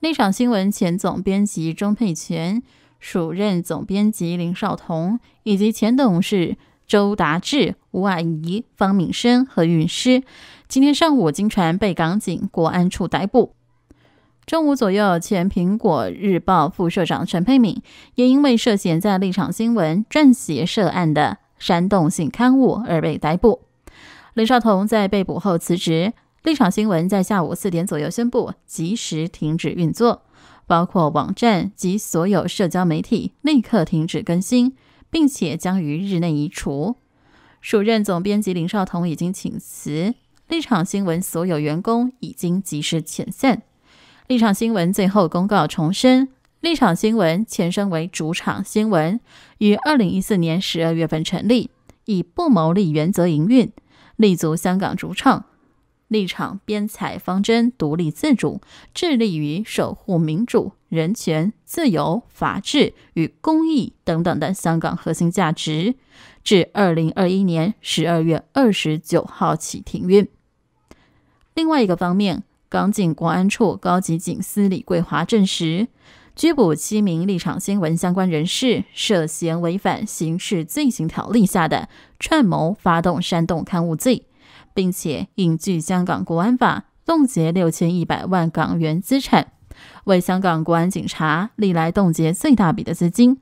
立场新闻前总编辑钟佩全、署任总编辑林少彤以及前董事周达志、吴婉仪、方敏生和运师，今天上午经传被港警国安处逮捕。中午左右，前《苹果日报》副社长陈佩敏也因为涉嫌在立场新闻撰写涉案的煽动性刊物而被逮捕。林少彤在被捕后辞职。立场新闻在下午四点左右宣布，及时停止运作，包括网站及所有社交媒体立刻停止更新，并且将于日内移除。署任总编辑林少彤已经请辞，立场新闻所有员工已经及时遣散。立场新闻最后公告重申：立场新闻前身为主场新闻，于二零一四年十二月份成立，以不牟利原则营运，立足香港主场。立场编采方针独立自主，致力于守护民主、人权、自由、法治与公益等等的香港核心价值。至二零二一年十二月二十九号起停运。另外一个方面，港警国安处高级警司李桂华证实，拘捕七名立场新闻相关人士，涉嫌违反刑事罪行条例下的串谋发动煽动刊物罪。并且引据香港国安法冻结六千一百万港元资产，为香港国安警察历来冻结最大笔的资金。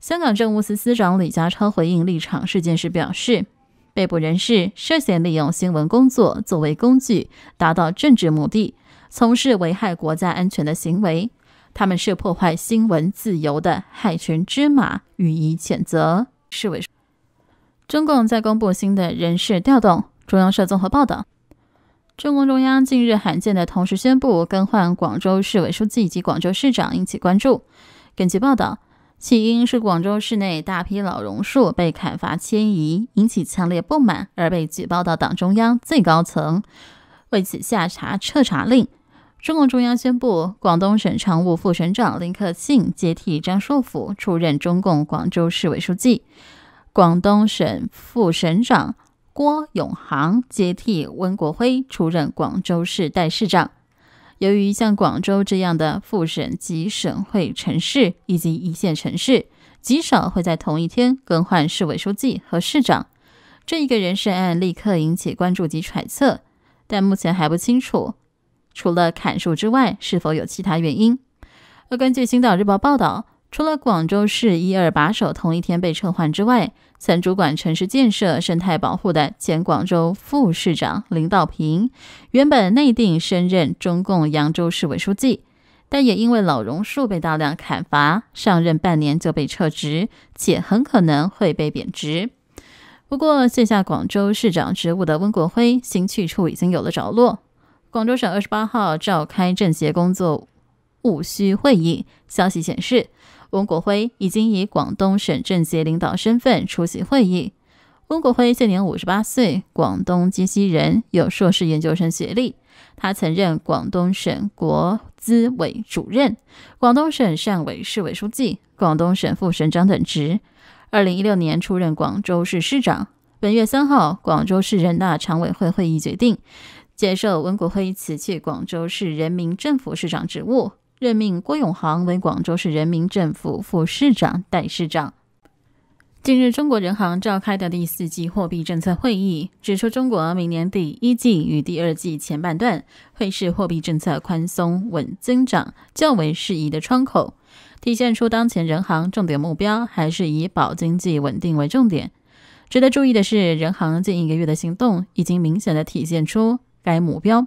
香港政务司司长李家超回应立场事件时表示：“被捕人士涉嫌利用新闻工作作为工具，达到政治目的，从事危害国家安全的行为，他们是破坏新闻自由的害群之马，予以谴责。”市委，中共在公布新的人事调动。中央社综合报道，中共中央近日罕见的同时宣布更换广州市委书记及广州市长，引起关注。根据报道，起因是广州市内大批老榕树被砍伐迁移，引起强烈不满，而被举报到党中央最高层，为此下查彻查令。中共中央宣布，广东省常务副省长林克庆接替张硕辅，出任中共广州市委书记，广东省副省长。郭永航接替温国辉出任广州市代市长。由于像广州这样的副省级省会城市以及一线城市，极少会在同一天更换市委书记和市长，这一个人事案立刻引起关注及揣测。但目前还不清楚，除了砍树之外，是否有其他原因。而根据《星岛日报》报道。除了广州市一二把手同一天被撤换之外，曾主管城市建设、生态保护的前广州副市长林道平，原本内定升任中共扬州市委书记，但也因为老榕树被大量砍伐，上任半年就被撤职，且很可能会被贬职。不过卸下广州市长职务的温国辉，新去处已经有了着落。广东省二十八号召开政协工作务虚会议，消息显示。温国辉已经以广东省政协领导身份出席会议。温国辉现年五十八岁，广东揭西人，有硕士研究生学历。他曾任广东省国资委主任、广东省汕尾市委书记、广东省副省长等职。二零一六年出任广州市市长。本月三号，广州市人大常委会会议决定，接受温国辉辞去广州市人民政府市长职务。任命郭永航为广州市人民政府副市长、代市长。近日，中国人行召开的第四季货币政策会议指出，中国明年第一季与第二季前半段会是货币政策宽松、稳增长较为适宜的窗口，体现出当前人行重点目标还是以保经济稳定为重点。值得注意的是，人行近一个月的行动已经明显的体现出该目标。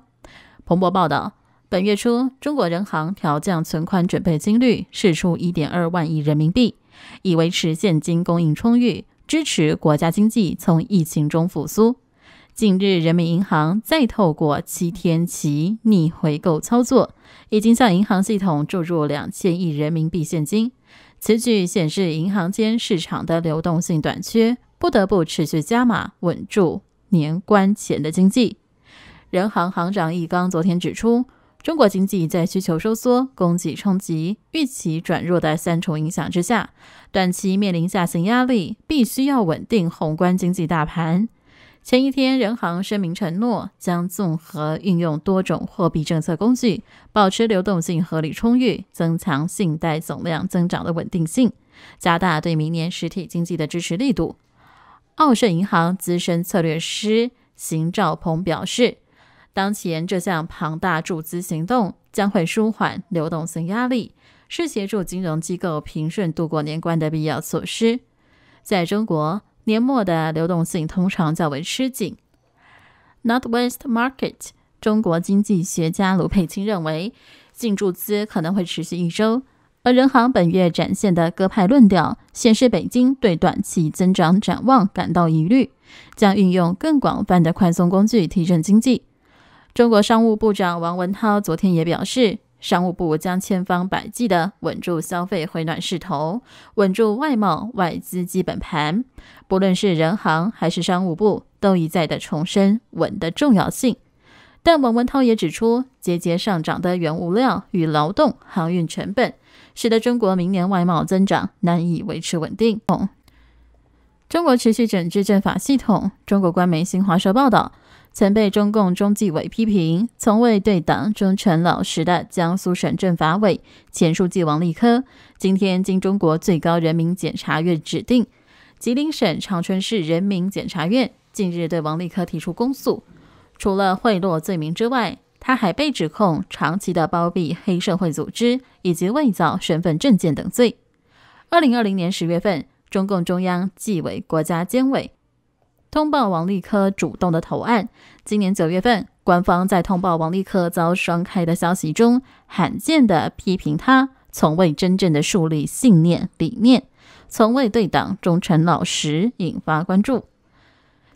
彭博报道。本月初，中国人民行调降存款准备金率，释出一点二万亿人民币，以维持现金供应充裕，支持国家经济从疫情中复苏。近日，人民银行再透过七天期逆回购操作，已经向银行系统注入两千亿人民币现金。此举显示银行间市场的流动性短缺，不得不持续加码，稳住年关前的经济。人行行长易纲昨天指出。中国经济在需求收缩、供给冲击、预期转弱的三重影响之下，短期面临下行压力，必须要稳定宏观经济大盘。前一天，人行声明承诺将综合运用多种货币政策工具，保持流动性合理充裕，增强信贷总量增长的稳定性，加大对明年实体经济的支持力度。澳盛银行资深策略师邢兆鹏表示。当前这项庞大注资行动将会舒缓流动性压力，是协助金融机构平顺度过年关的必要措施。在中国年末的流动性通常较为吃紧。Northwest Market 中国经济学家卢佩青认为，净注资可能会持续一周。而人行本月展现的鸽派论调显示，北京对短期增长展望感到疑虑，将运用更广泛的宽松工具提振经济。中国商务部长王文涛昨天也表示，商务部将千方百计地稳住消费回暖势头，稳住外贸外资基本盘。不论是人行还是商务部，都一再的重申稳的重要性。但王文涛也指出，节节上涨的原物料与劳动航运成本，使得中国明年外贸增长难以维持稳定。中国持续整治政法系统。中国官媒新华社报道。曾被中共中纪委批评，从未对党忠诚老实的江苏省政法委前书记王立科，今天经中国最高人民检察院指定，吉林省长春市人民检察院近日对王立科提出公诉。除了贿赂罪名之外，他还被指控长期的包庇黑社会组织以及伪造身份证件等罪。二零二零年十月份，中共中央纪委国家监委。通报王立科主动的投案。今年九月份，官方在通报王立科遭双开的消息中，罕见的批评他从未真正的树立信念理念，从未对党忠诚老实，引发关注。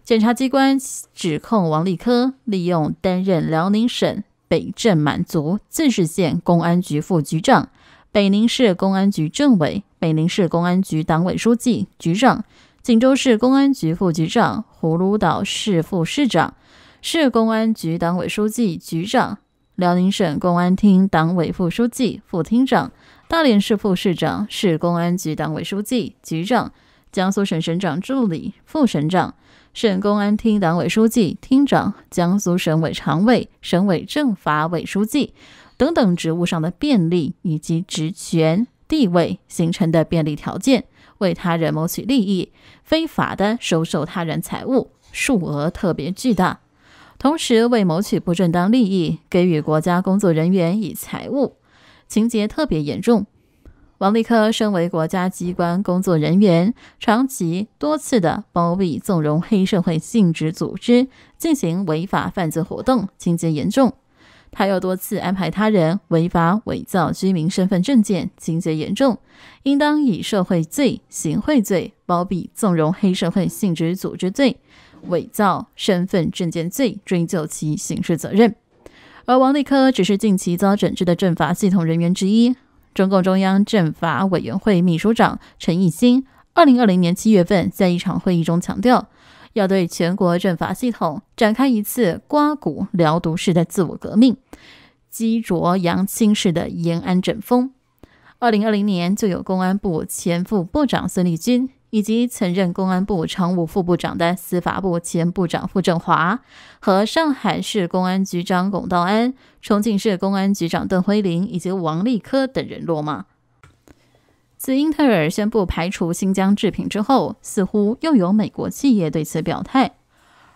检察机关指控王立科利用担任辽宁省北镇满族自治县公安局副局长、北宁市公安局政委、北宁市公安局党委书记、局长。锦州市公安局副局长、葫芦岛市副市长、市公安局党委书记、局长，辽宁省公安厅党委副书记、副厅长，大连市副市长、市公安局党委书记、局长，江苏省省长助理、副省长、省公安厅党委书记、厅长，江苏省委常委、省委政法委书记等等职务上的便利以及职权地位形成的便利条件。为他人谋取利益，非法的收受他人财物，数额特别巨大；同时为谋取不正当利益，给予国家工作人员以财物，情节特别严重。王立科身为国家机关工作人员，长期多次的包庇纵容黑社会性质组织进行违法犯罪活动，情节严重。他又多次安排他人违法伪造居民身份证件，情节严重，应当以受贿罪、行贿罪、包庇纵容黑社会性质组织罪、伪造身份证件罪追究其刑事责任。而王立科只是近期遭整治的政法系统人员之一。中共中央政法委员会秘书长陈一新，二零二零年七月份在一场会议中强调。要对全国政法系统展开一次刮骨疗毒式的自我革命，激浊扬清式的延安整风。二零二零年，就有公安部前副部长孙立军，以及曾任公安部常务副部长的司法部前部长傅政华和上海市公安局长龚道安、重庆市公安局长邓辉林以及王立科等人落马。自英特尔宣布排除新疆制品之后，似乎又有美国企业对此表态。《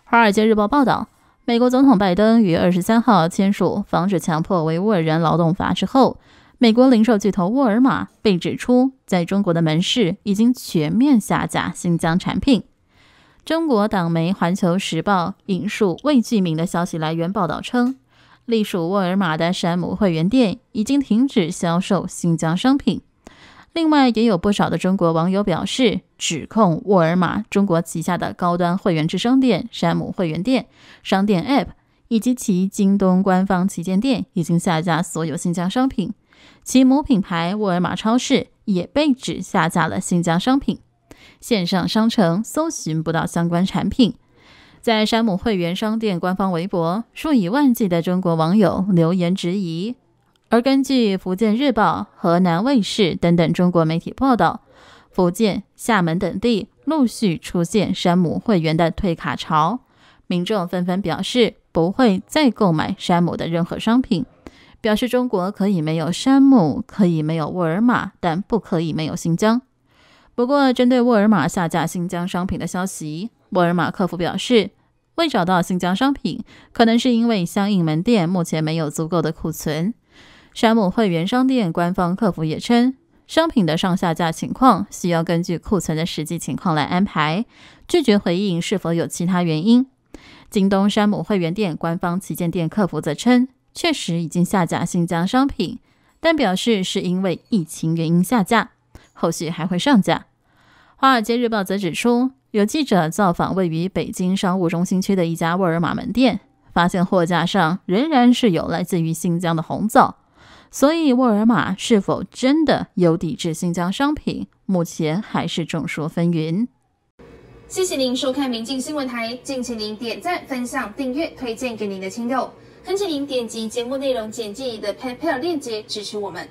华尔街日报》报道，美国总统拜登于二十三号签署《防止强迫维吾尔人劳动法》之后，美国零售巨头沃尔玛被指出，在中国的门市已经全面下架新疆产品。中国党媒《环球时报》引述未具名的消息来源报道称，隶属沃尔玛的山姆会员店已经停止销售新疆商品。另外，也有不少的中国网友表示，指控沃尔玛中国旗下的高端会员制商店山姆会员店、商店 App 以及其京东官方旗舰店已经下架所有新疆商品。其某品牌沃尔玛超市也被指下架了新疆商品，线上商城搜寻不到相关产品。在山姆会员商店官方微博，数以万计的中国网友留言质疑。而根据福建日报、河南卫视等等中国媒体报道，福建、厦门等地陆续出现山姆会员的退卡潮，民众纷纷表示不会再购买山姆的任何商品，表示中国可以没有山姆，可以没有沃尔玛，但不可以没有新疆。不过，针对沃尔玛下架新疆商品的消息，沃尔玛客服表示，未找到新疆商品，可能是因为相应门店目前没有足够的库存。山姆会员商店官方客服也称，商品的上下架情况需要根据库存的实际情况来安排，拒绝回应是否有其他原因。京东山姆会员店官方旗舰店客服则称，确实已经下架新疆商品，但表示是因为疫情原因下架，后续还会上架。《华尔街日报》则指出，有记者造访位于北京商务中心区的一家沃尔玛门店，发现货架上仍然是有来自于新疆的红枣。所以，沃尔玛是否真的有抵制新疆商品？目前还是众说纷纭。谢谢您收看明镜新闻台，敬请您点赞、分享、订阅、推荐给您的亲友，恳请您点击节目内容简介里的 PayPal 链接支持我们。